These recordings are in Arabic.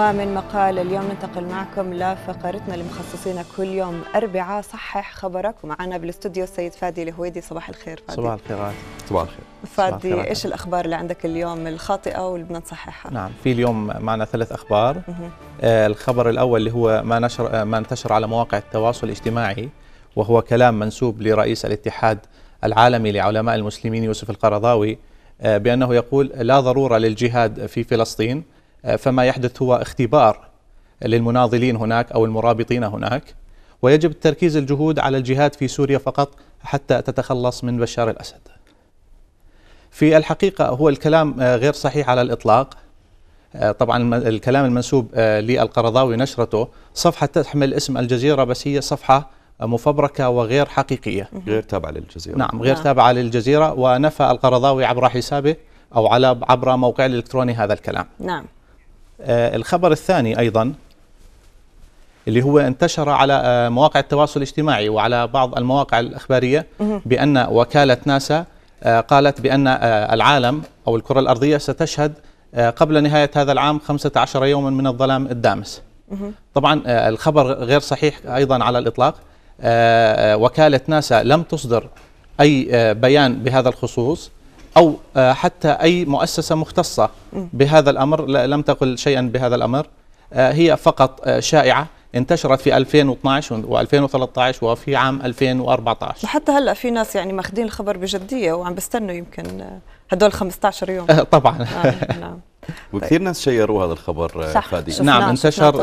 ومن مقال اليوم ننتقل معكم لفقرتنا اللي مخصصينها كل يوم أربعاء صحح خبرك ومعنا بالاستوديو السيد فادي الهويدي صباح الخير فادي صباح الخير صباح الخير فادي صباح ايش الاخبار اللي عندك اليوم الخاطئه واللي بدنا نصححها؟ نعم في اليوم معنا ثلاث اخبار آه الخبر الاول اللي هو ما نشر آه، ما انتشر على مواقع التواصل الاجتماعي وهو كلام منسوب لرئيس الاتحاد العالمي لعلماء المسلمين يوسف القرضاوي آه بانه يقول لا ضروره للجهاد في فلسطين آه، فما يحدث هو اختبار للمناضلين هناك أو المرابطين هناك ويجب تركيز الجهود على الجهاد في سوريا فقط حتى تتخلص من بشار الأسد في الحقيقة هو الكلام آه، غير صحيح على الإطلاق آه، طبعا الكلام المنسوب للقرضاوي نشرته صفحة تحمل اسم الجزيرة بس هي صفحة مفبركة وغير حقيقية غير تابعة للجزيرة نعم غير نعم. تابعة للجزيرة ونفى القرضاوي عبر حسابه أو على عبر موقعه الإلكتروني هذا الكلام نعم آه، الخبر الثاني أيضا اللي هو انتشر على آه، مواقع التواصل الاجتماعي وعلى بعض المواقع الإخبارية بأن وكالة ناسا آه، قالت بأن العالم أو الكرة الأرضية ستشهد قبل نهاية هذا العام 15 يوما من الظلام الدامس طبعا الخبر غير صحيح أيضا على الإطلاق وكالة ناسا لم تصدر أي بيان بهذا الخصوص أو آه، حتى أي مؤسسة مختصة بهذا الأمر لم تقل شيئا بهذا الأمر آه، هي فقط آه، شائعة انتشرت في 2012 و2013 وفي عام 2014 لحتى هلا في ناس يعني ماخذين الخبر بجديه وعم بيستنوا يمكن هدول 15 يوم طبعا آه نعم طيب. وكثير ناس شيروا هذا الخبر صح فادي نعم انتشر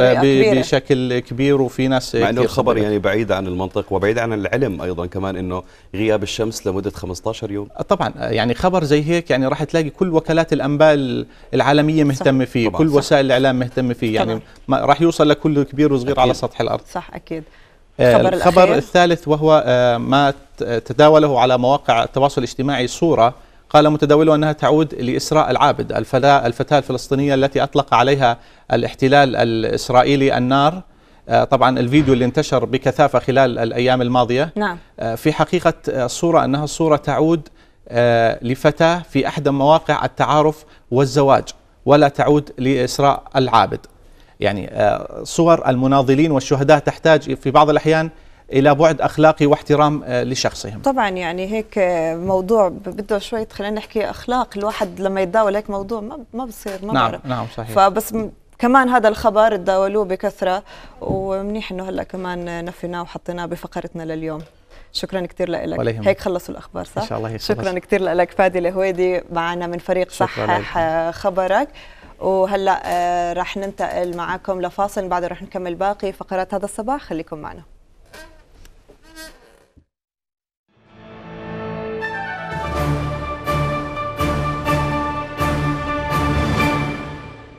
بشكل كبير وفي ناس مع انه الخبر يعني بعيد عن المنطق وبعيد عن العلم ايضا كمان انه غياب الشمس لمده 15 يوم طبعا يعني خبر زي هيك يعني راح تلاقي كل وكالات الانباء العالميه مهتمه صح. فيه كل صح. وسائل الاعلام مهتمه فيه يعني راح يوصل لكل كبير وصغير أكيد. على سطح الارض صح اكيد آه، الخبر, الخبر الثالث وهو آه، ما تداوله على مواقع التواصل الاجتماعي صوره قال متداوله أنها تعود لإسراء العابد الفتاة الفلسطينية التي أطلق عليها الاحتلال الإسرائيلي النار آه، طبعا الفيديو اللي انتشر بكثافة خلال الأيام الماضية نعم. آه، في حقيقة الصورة آه، أنها الصورة تعود لفتاة في أحد مواقع التعارف والزواج ولا تعود لإسراء العابد يعني صور المناضلين والشهداء تحتاج في بعض الأحيان الى بعد اخلاقي واحترام آه، لشخصهم. طبعا يعني هيك آه، موضوع بده شويه خلينا نحكي اخلاق الواحد لما يتداول هيك موضوع ما ما بصير ما نعم بعرف. نعم صحيح فبس كمان هذا الخبر تداولوه بكثره ومنيح انه هلا كمان نفيناه وحطيناه بفقرتنا لليوم. شكرا كثير لك هيك خلصوا الاخبار صح ان شاء الله هيك شكرا كثير لك فادي الهويدي معنا من فريق صح آه، خبرك وهلا رح ننتقل معكم لفاصل بعد رح نكمل باقي فقرات هذا الصباح خليكم معنا